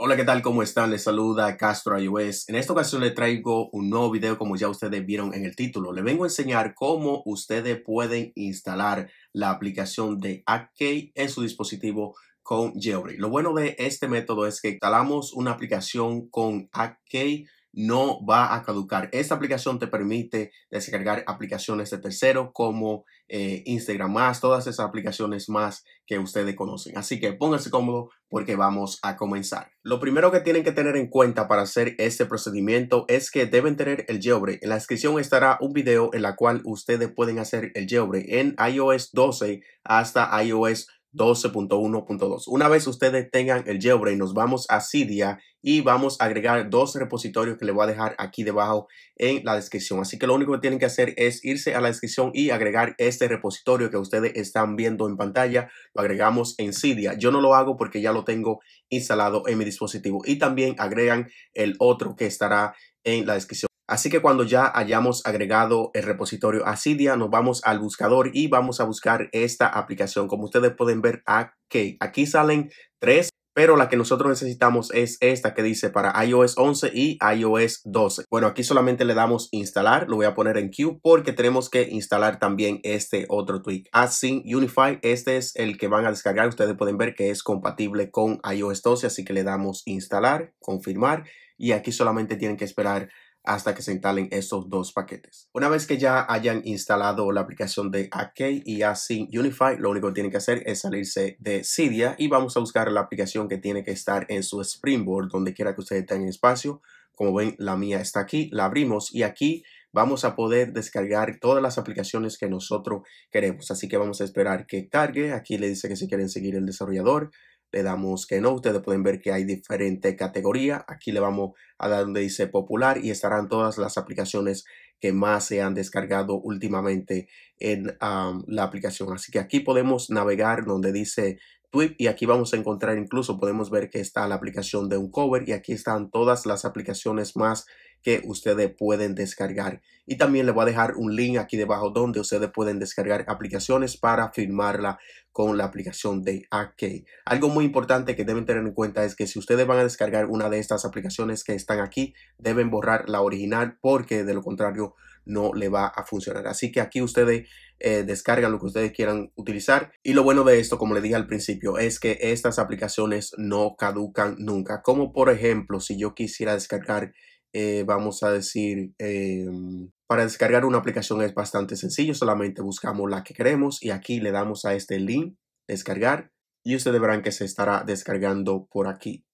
Hola, ¿qué tal? ¿Cómo están? Les saluda Castro iOS. En esta ocasión les traigo un nuevo video como ya ustedes vieron en el título. Les vengo a enseñar cómo ustedes pueden instalar la aplicación de Akey en su dispositivo con Jailbreak. Lo bueno de este método es que instalamos una aplicación con Akey no va a caducar. Esta aplicación te permite descargar aplicaciones de tercero como eh, Instagram más, todas esas aplicaciones más que ustedes conocen. Así que pónganse cómodo porque vamos a comenzar. Lo primero que tienen que tener en cuenta para hacer este procedimiento es que deben tener el jailbreak. En la descripción estará un video en la cual ustedes pueden hacer el jailbreak en iOS 12 hasta iOS 12.1.2. Una vez ustedes tengan el jailbreak, nos vamos a Cydia y vamos a agregar dos repositorios que le voy a dejar aquí debajo en la descripción. Así que lo único que tienen que hacer es irse a la descripción y agregar este repositorio que ustedes están viendo en pantalla. Lo agregamos en Cydia. Yo no lo hago porque ya lo tengo instalado en mi dispositivo. Y también agregan el otro que estará en la descripción. Así que cuando ya hayamos agregado el repositorio Asidia, nos vamos al buscador y vamos a buscar esta aplicación. Como ustedes pueden ver, aquí, aquí salen tres pero la que nosotros necesitamos es esta que dice para iOS 11 y iOS 12. Bueno, aquí solamente le damos instalar, lo voy a poner en Q porque tenemos que instalar también este otro tweak. Async Unify, este es el que van a descargar, ustedes pueden ver que es compatible con iOS 12, así que le damos instalar, confirmar y aquí solamente tienen que esperar hasta que se instalen estos dos paquetes. Una vez que ya hayan instalado la aplicación de AK y Async Unify, lo único que tienen que hacer es salirse de Cydia y vamos a buscar la aplicación que tiene que estar en su Springboard, donde quiera que ustedes tengan espacio. Como ven, la mía está aquí, la abrimos y aquí vamos a poder descargar todas las aplicaciones que nosotros queremos. Así que vamos a esperar que cargue. Aquí le dice que si quieren seguir el desarrollador, le damos que no. Ustedes pueden ver que hay diferente categoría. Aquí le vamos a dar donde dice popular y estarán todas las aplicaciones que más se han descargado últimamente en la aplicación. Así que aquí podemos navegar donde dice tweet y aquí vamos a encontrar incluso, podemos ver que está la aplicación de un cover y aquí están todas las aplicaciones más que ustedes pueden descargar. Y también les voy a dejar un link aquí debajo donde ustedes pueden descargar aplicaciones para firmarla con la aplicación de AK. Algo muy importante que deben tener en cuenta es que si ustedes van a descargar una de estas aplicaciones que están aquí, deben borrar la original porque de lo contrario no le va a funcionar. Así que aquí ustedes eh, descargan lo que ustedes quieran utilizar. Y lo bueno de esto, como le dije al principio, es que estas aplicaciones no caducan nunca. Como por ejemplo, si yo quisiera descargar eh, vamos a decir, em, para descargar una aplicación es bastante sencillo, solamente buscamos la que queremos y aquí le damos a este link, descargar, y ustedes verán que se estará descargando por aquí.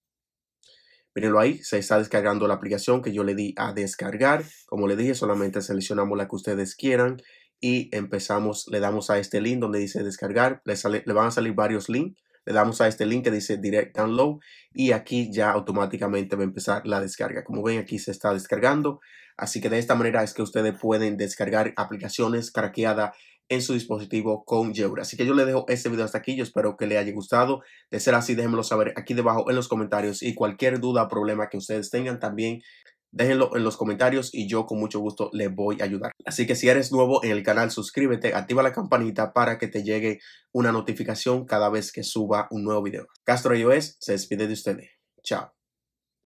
Mírenlo ahí, se está descargando la aplicación que yo le di a descargar. Como le dije, solamente seleccionamos la que ustedes quieran y empezamos, le damos a este link donde dice descargar. Le, sale, le van a salir varios links le damos a este link que dice Direct Download y aquí ya automáticamente va a empezar la descarga. Como ven, aquí se está descargando. Así que de esta manera es que ustedes pueden descargar aplicaciones craqueadas en su dispositivo con geura Así que yo le dejo este video hasta aquí. Yo espero que les haya gustado. De ser así, déjenmelo saber aquí debajo en los comentarios y cualquier duda o problema que ustedes tengan también déjenlo en los comentarios y yo con mucho gusto les voy a ayudar. Así que si eres nuevo en el canal, suscríbete, activa la campanita para que te llegue una notificación cada vez que suba un nuevo video. Castro iOS se despide de ustedes. Chao.